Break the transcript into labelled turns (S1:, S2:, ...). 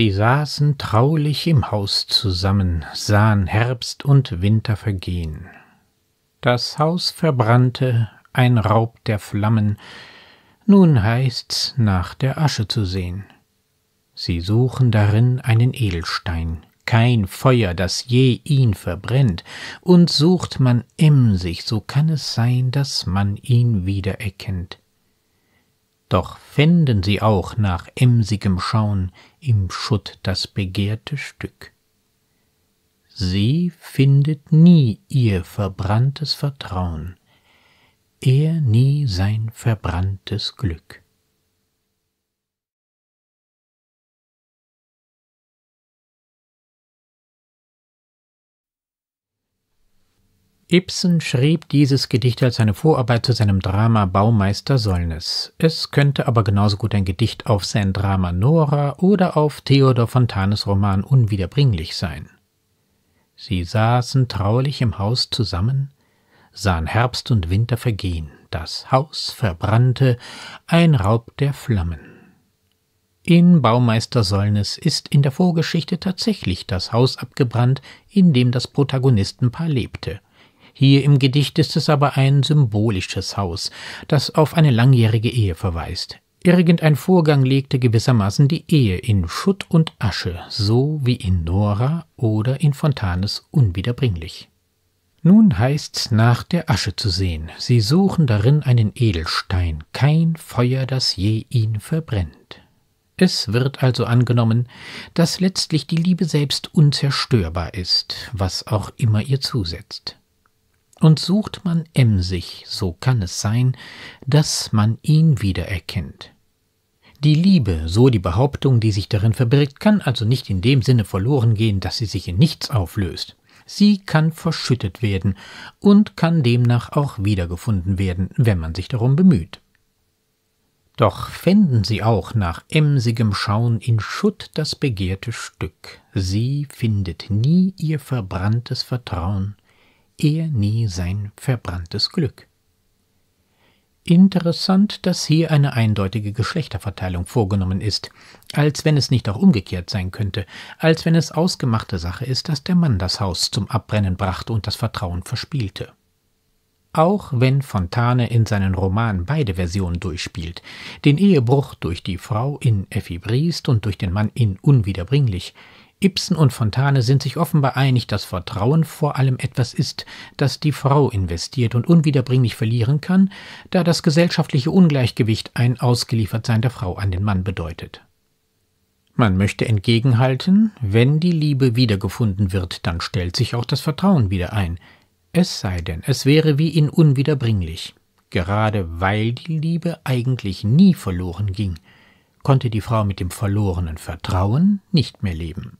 S1: Sie saßen traulich im Haus zusammen, sahen Herbst und Winter vergehen. Das Haus verbrannte, ein Raub der Flammen, nun heißt's, nach der Asche zu sehen. Sie suchen darin einen Edelstein, kein Feuer, das je ihn verbrennt, und sucht man emsig, so kann es sein, dass man ihn wiedererkennt. Doch fänden sie auch nach emsigem Schauen im Schutt das begehrte Stück. Sie findet nie ihr verbranntes Vertrauen, er nie sein verbranntes Glück. Ibsen schrieb dieses Gedicht als eine Vorarbeit zu seinem Drama Baumeister Solnes. Es könnte aber genauso gut ein Gedicht auf sein Drama Nora oder auf Theodor Fontanes Roman Unwiederbringlich sein. Sie saßen traulich im Haus zusammen, sahen Herbst und Winter vergehen, das Haus verbrannte, ein Raub der Flammen. In Baumeister Solnes ist in der Vorgeschichte tatsächlich das Haus abgebrannt, in dem das Protagonistenpaar lebte. Hier im Gedicht ist es aber ein symbolisches Haus, das auf eine langjährige Ehe verweist. Irgendein Vorgang legte gewissermaßen die Ehe in Schutt und Asche, so wie in Nora oder in Fontanes unwiederbringlich. Nun heißt's nach der Asche zu sehen, sie suchen darin einen Edelstein, kein Feuer, das je ihn verbrennt. Es wird also angenommen, dass letztlich die Liebe selbst unzerstörbar ist, was auch immer ihr zusetzt. Und sucht man emsig, so kann es sein, dass man ihn wiedererkennt. Die Liebe, so die Behauptung, die sich darin verbirgt, kann also nicht in dem Sinne verloren gehen, dass sie sich in nichts auflöst. Sie kann verschüttet werden und kann demnach auch wiedergefunden werden, wenn man sich darum bemüht. Doch fänden sie auch nach emsigem Schauen in Schutt das begehrte Stück. Sie findet nie ihr verbranntes Vertrauen er nie sein verbranntes Glück. Interessant, dass hier eine eindeutige Geschlechterverteilung vorgenommen ist, als wenn es nicht auch umgekehrt sein könnte, als wenn es ausgemachte Sache ist, dass der Mann das Haus zum Abbrennen brachte und das Vertrauen verspielte. Auch wenn Fontane in seinen Roman beide Versionen durchspielt, den Ehebruch durch die Frau in Effi Briest und durch den Mann in Unwiederbringlich, Ibsen und Fontane sind sich offenbar einig, dass Vertrauen vor allem etwas ist, das die Frau investiert und unwiederbringlich verlieren kann, da das gesellschaftliche Ungleichgewicht ein Ausgeliefertsein der Frau an den Mann bedeutet. Man möchte entgegenhalten, wenn die Liebe wiedergefunden wird, dann stellt sich auch das Vertrauen wieder ein, es sei denn, es wäre wie in unwiederbringlich. Gerade weil die Liebe eigentlich nie verloren ging, konnte die Frau mit dem verlorenen Vertrauen nicht mehr leben.